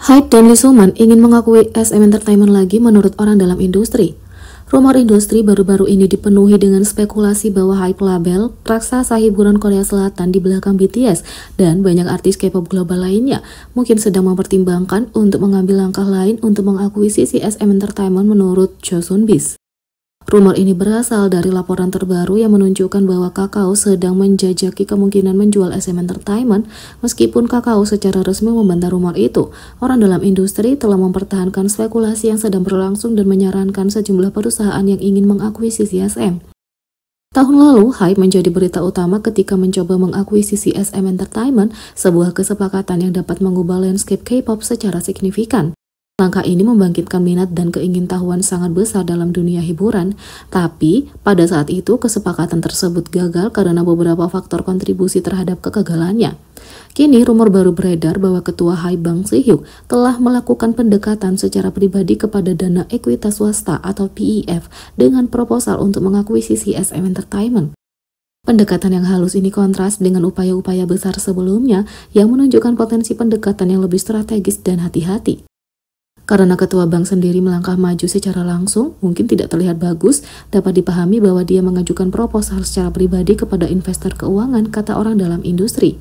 Hyde dan Lee Soman ingin mengakui SM Entertainment lagi menurut orang dalam industri. Rumor industri baru-baru ini dipenuhi dengan spekulasi bahwa Hype Label, raksasa hiburan Korea Selatan di belakang BTS, dan banyak artis K-pop global lainnya, mungkin sedang mempertimbangkan untuk mengambil langkah lain untuk mengakuisisi SM Entertainment menurut Cho Sun Bis. Rumor ini berasal dari laporan terbaru yang menunjukkan bahwa Kakao sedang menjajaki kemungkinan menjual SM Entertainment meskipun Kakao secara resmi membantah rumor itu. Orang dalam industri telah mempertahankan spekulasi yang sedang berlangsung dan menyarankan sejumlah perusahaan yang ingin mengakuisisi SM. Tahun lalu, Hype menjadi berita utama ketika mencoba mengakuisisi SM Entertainment, sebuah kesepakatan yang dapat mengubah landscape K-pop secara signifikan. Langkah ini membangkitkan minat dan keingintahuan sangat besar dalam dunia hiburan, tapi pada saat itu kesepakatan tersebut gagal karena beberapa faktor kontribusi terhadap kegagalannya. Kini rumor baru beredar bahwa ketua Hai Bang Hyuk telah melakukan pendekatan secara pribadi kepada dana ekuitas swasta atau PEF dengan proposal untuk mengakuisisi SM Entertainment. Pendekatan yang halus ini kontras dengan upaya-upaya besar sebelumnya yang menunjukkan potensi pendekatan yang lebih strategis dan hati-hati. Karena ketua bank sendiri melangkah maju secara langsung, mungkin tidak terlihat bagus, dapat dipahami bahwa dia mengajukan proposal secara pribadi kepada investor keuangan, kata orang dalam industri.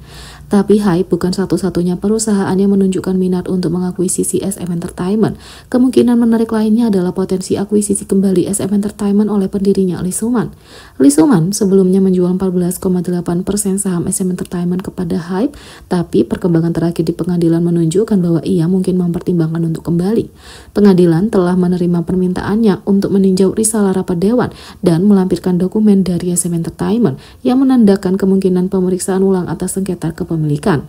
Tapi Hype bukan satu-satunya perusahaan yang menunjukkan minat untuk mengakuisisi SM Entertainment. Kemungkinan menarik lainnya adalah potensi akuisisi kembali SM Entertainment oleh pendirinya Lee Suman. Lee Suman sebelumnya menjual 14,8% saham SM Entertainment kepada Hype, tapi perkembangan terakhir di pengadilan menunjukkan bahwa ia mungkin mempertimbangkan untuk kembali. Pengadilan telah menerima permintaannya untuk meninjau risalah rapat dewan dan melampirkan dokumen dari SM Entertainment yang menandakan kemungkinan pemeriksaan ulang atas sengketa kepemilikan kepemilikan.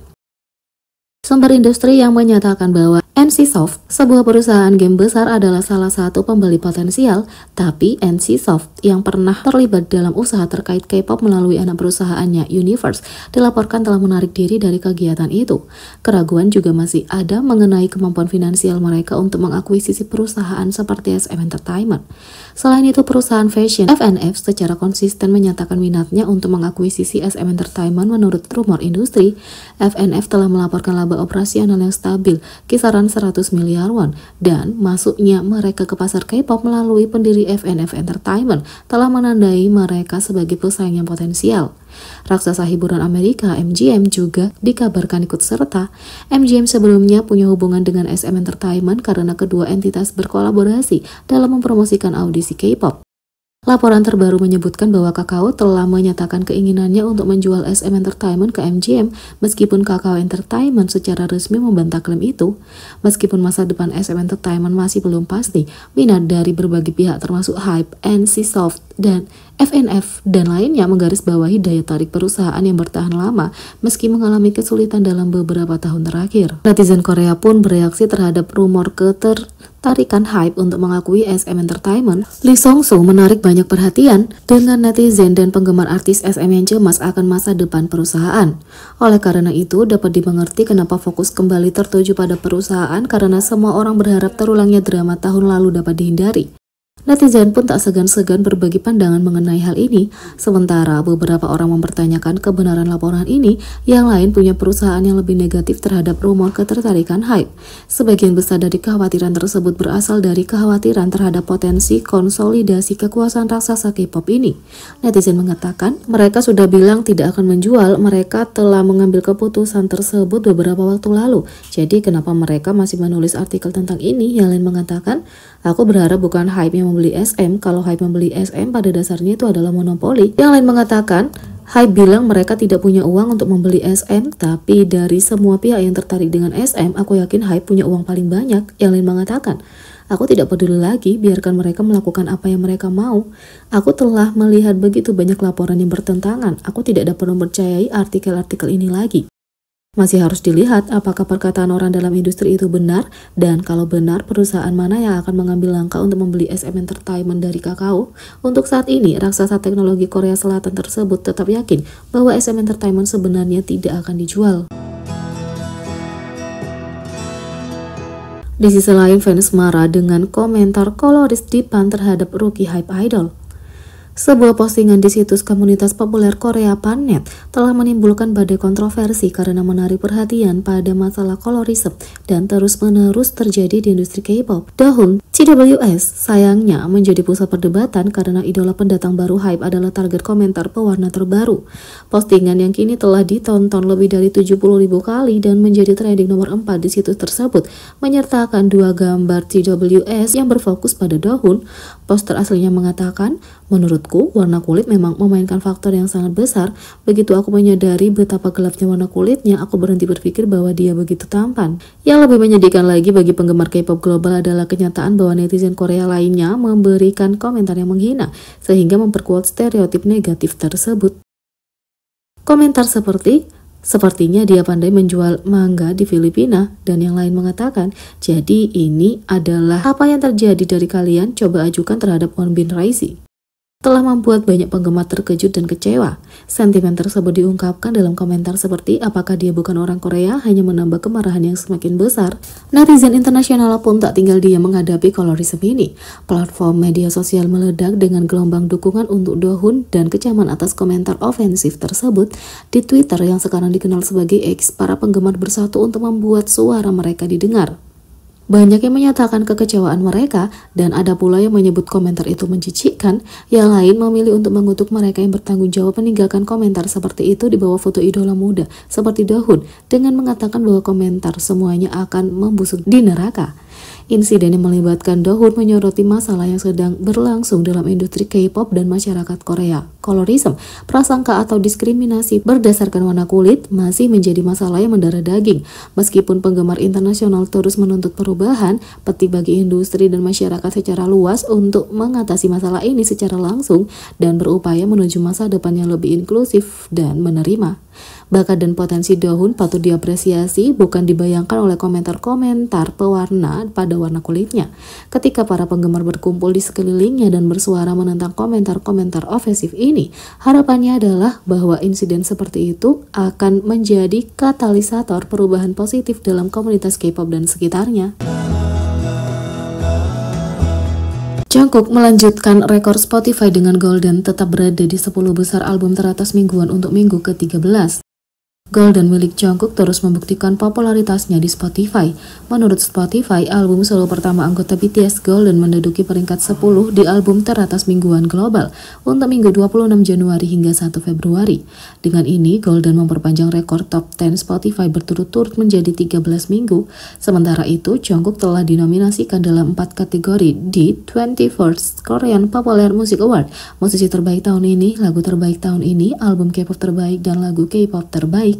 Sumber industri yang menyatakan bahwa NCSoft, sebuah perusahaan game besar adalah salah satu pembeli potensial, tapi NCSoft yang pernah terlibat dalam usaha terkait K-pop melalui anak perusahaannya Universe dilaporkan telah menarik diri dari kegiatan itu. Keraguan juga masih ada mengenai kemampuan finansial mereka untuk mengakuisisi perusahaan seperti SM Entertainment. Selain itu, perusahaan fashion FNF secara konsisten menyatakan minatnya untuk mengakuisisi SM Entertainment menurut rumor industri. FNF telah melaporkan laba operasional yang stabil, kisaran 100 miliar won dan masuknya mereka ke pasar K-pop melalui pendiri FNF Entertainment telah menandai mereka sebagai pesaing yang potensial. Raksasa hiburan Amerika MGM juga dikabarkan ikut serta. MGM sebelumnya punya hubungan dengan SM Entertainment karena kedua entitas berkolaborasi dalam mempromosikan audisi K-pop. Laporan terbaru menyebutkan bahwa Kakao telah menyatakan keinginannya untuk menjual SM Entertainment ke MGM meskipun Kakao Entertainment secara resmi membantah klaim itu. Meskipun masa depan SM Entertainment masih belum pasti, minat dari berbagai pihak termasuk Hype and Soft dan FNF dan lainnya menggarisbawahi daya tarik perusahaan yang bertahan lama meski mengalami kesulitan dalam beberapa tahun terakhir. Netizen Korea pun bereaksi terhadap rumor ketertarikan hype untuk mengakui SM Entertainment. Lee Song Soo menarik banyak perhatian dengan netizen dan penggemar artis SM yang cemas akan masa depan perusahaan. Oleh karena itu, dapat dimengerti kenapa fokus kembali tertuju pada perusahaan karena semua orang berharap terulangnya drama tahun lalu dapat dihindari. Netizen pun tak segan-segan berbagi pandangan mengenai hal ini, sementara beberapa orang mempertanyakan kebenaran laporan ini, yang lain punya perusahaan yang lebih negatif terhadap rumor ketertarikan hype. Sebagian besar dari kekhawatiran tersebut berasal dari kekhawatiran terhadap potensi konsolidasi kekuasaan raksasa K-pop ini. Netizen mengatakan, mereka sudah bilang tidak akan menjual, mereka telah mengambil keputusan tersebut beberapa waktu lalu, jadi kenapa mereka masih menulis artikel tentang ini? Yang lain mengatakan, aku berharap bukan hype yang membeli SM kalau Hype membeli SM pada dasarnya itu adalah monopoli. Yang lain mengatakan Hype bilang mereka tidak punya uang untuk membeli SM, tapi dari semua pihak yang tertarik dengan SM, aku yakin Hype punya uang paling banyak. Yang lain mengatakan, aku tidak peduli lagi, biarkan mereka melakukan apa yang mereka mau. Aku telah melihat begitu banyak laporan yang bertentangan, aku tidak dapat mempercayai artikel-artikel ini lagi. Masih harus dilihat apakah perkataan orang dalam industri itu benar dan kalau benar perusahaan mana yang akan mengambil langkah untuk membeli SM Entertainment dari kakao. Untuk saat ini, raksasa teknologi Korea Selatan tersebut tetap yakin bahwa SM Entertainment sebenarnya tidak akan dijual. Di sisi lain, fans marah dengan komentar koloris Dipan terhadap rookie Hype Idol. Sebuah postingan di situs komunitas populer Korea Panet telah menimbulkan badai kontroversi karena menarik perhatian pada masalah kolorisme dan terus-menerus terjadi di industri K-pop. Dahun, CWS sayangnya menjadi pusat perdebatan karena idola pendatang baru hype adalah target komentar pewarna terbaru. Postingan yang kini telah ditonton lebih dari 70.000 kali dan menjadi trending nomor 4 di situs tersebut, menyertakan dua gambar CWS yang berfokus pada Dahun. Poster aslinya mengatakan, Menurutku, warna kulit memang memainkan faktor yang sangat besar. Begitu aku menyadari betapa gelapnya warna kulitnya, aku berhenti berpikir bahwa dia begitu tampan. Yang lebih menyedihkan lagi bagi penggemar K-pop global adalah kenyataan bahwa netizen Korea lainnya memberikan komentar yang menghina, sehingga memperkuat stereotip negatif tersebut. Komentar seperti, Sepertinya dia pandai menjual mangga di Filipina dan yang lain mengatakan, jadi ini adalah apa yang terjadi dari kalian coba ajukan terhadap Won Bin Raisi telah membuat banyak penggemar terkejut dan kecewa. Sentimen tersebut diungkapkan dalam komentar seperti apakah dia bukan orang Korea hanya menambah kemarahan yang semakin besar. Netizen internasional pun tak tinggal dia menghadapi kolorisme ini. Platform media sosial meledak dengan gelombang dukungan untuk Dohun dan kecaman atas komentar ofensif tersebut di Twitter yang sekarang dikenal sebagai X. Para penggemar bersatu untuk membuat suara mereka didengar. Banyak yang menyatakan kekecewaan mereka dan ada pula yang menyebut komentar itu menjijikkan, yang lain memilih untuk mengutuk mereka yang bertanggung jawab meninggalkan komentar seperti itu di bawah foto idola muda seperti Dahun dengan mengatakan bahwa komentar semuanya akan membusuk di neraka. Insiden yang melibatkan Dohun menyoroti masalah yang sedang berlangsung dalam industri K-pop dan masyarakat Korea. Kolorisme, prasangka atau diskriminasi berdasarkan warna kulit masih menjadi masalah yang mendarah daging. Meskipun penggemar internasional terus menuntut perubahan, peti bagi industri dan masyarakat secara luas untuk mengatasi masalah ini secara langsung dan berupaya menuju masa depan yang lebih inklusif dan menerima. Bakat dan potensi daun patut diapresiasi bukan dibayangkan oleh komentar-komentar pewarna pada warna kulitnya. Ketika para penggemar berkumpul di sekelilingnya dan bersuara menentang komentar-komentar ofensif ini, ini, harapannya adalah bahwa insiden seperti itu akan menjadi katalisator perubahan positif dalam komunitas K-pop dan sekitarnya. Jungkook melanjutkan rekor Spotify dengan Golden tetap berada di 10 besar album teratas mingguan untuk minggu ke-13. Golden milik Jungkook terus membuktikan popularitasnya di Spotify. Menurut Spotify, album solo pertama anggota BTS Golden menduduki peringkat 10 di album teratas mingguan global untuk minggu 26 Januari hingga 1 Februari. Dengan ini, Golden memperpanjang rekor top 10 Spotify berturut-turut menjadi 13 minggu. Sementara itu, Jungkook telah dinominasikan dalam 4 kategori di 21st Korean Popular Music Award, musisi terbaik tahun ini, lagu terbaik tahun ini, album K-pop terbaik, dan lagu K-pop terbaik.